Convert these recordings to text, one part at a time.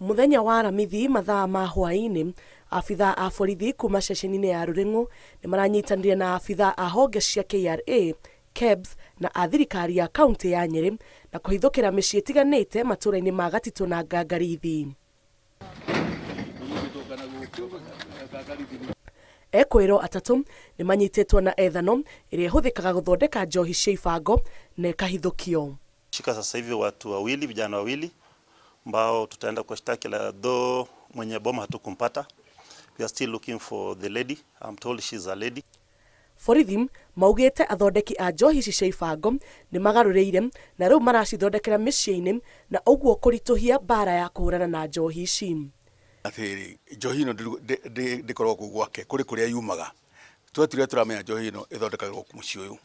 muthenya wa aramithi mathaa ma hwainĩ abitha a borithi kuma ceceni-inĩ ya rũrĩng'ũ nĩ maranyitanire na abitha a honge cia KRA KEBS na athirikari ya kaunti ya Nyeri na kũhithũkĩra mĩciĩ ĩtiganĩte matũra-inĩ ma Gatitũ na Ngangarithi. Ekwĩro atatũ nĩ manyitĩtwo na ethano ĩrĩa ĩhũthĩkaga gũthondeka njohi cia ibango na ĩkahithũkio tumeshika sasa hivi watu wawili, vijana wawili ambao tutaenda kwa shtaki la do mwenye boma hatukumpata. We are still looking for the lady. I'm told she is a lady. Borithi maugete athondeki a njohi ici cia ibango ni magarureire na riu maracithondekera miciĩ-inĩ na uguo kuritohia mbara ya kuhurana na njohi ici atiri njohi ino ndikoragwo kuu gwake kuri kuria yumaga tuatirĩa turamenya njohi ino ithondekagirwo muciĩ ũyũ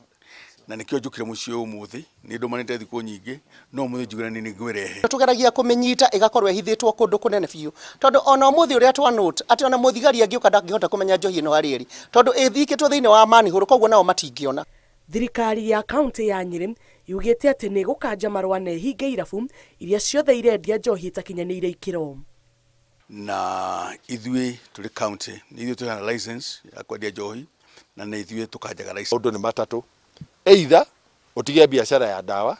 na nikio jukire mucio umuthi ni ndumanite thiku nyingi no muthi jukira ni ni ngwirehe tugeragia kumenyita igakorwe ehithitwo kundu kunene biu tondu ona muthi uri atwa note ati ona muthi gari angi ukanda ngihota kumenya njohi ino hariri tondu ithikitwo thini wa mani huru kogwo nao matingiona thirikari ya kaunti ya nyiri yugite ati ni gukanja marwa ne hinge irabu iria ciothe irendia njohi itakinyaniire ikiro na ithuĩ tuli county nĩ ithuĩ tũheana license ya kwendia njohi na nĩ ithuĩ tũkanjaga license ndu ni matatu eitha utige biacara ya dawa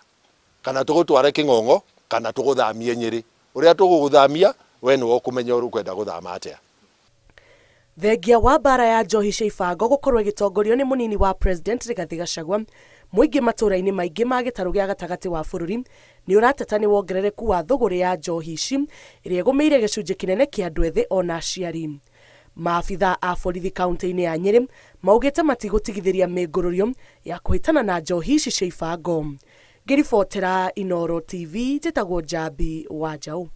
kana tugutware kingongo kana tuguthamie nyiri uria tuguguthamia we niwe ukumenya kwenda guthama atia thengia wa mbara ya njohi cia ibango gukorwo igitongorio ni munini wa president rigathi gacagua muingi matura-ini maingi ma gitaro gia gatagati wa bururi ni urateta ni wongerereku wa thuguri ya njohi ici iria igumiire gicunji kinene kia andu ethi ona aciari maabitha a borithi kauntĩ inĩ ya nyĩrĩ maugĩte matigũtigithĩria mĩngũrũrio ya kũhĩtana na njohi ici cia ibango ngĩribotera inoro tv njĩtagwo njambi wa njaũ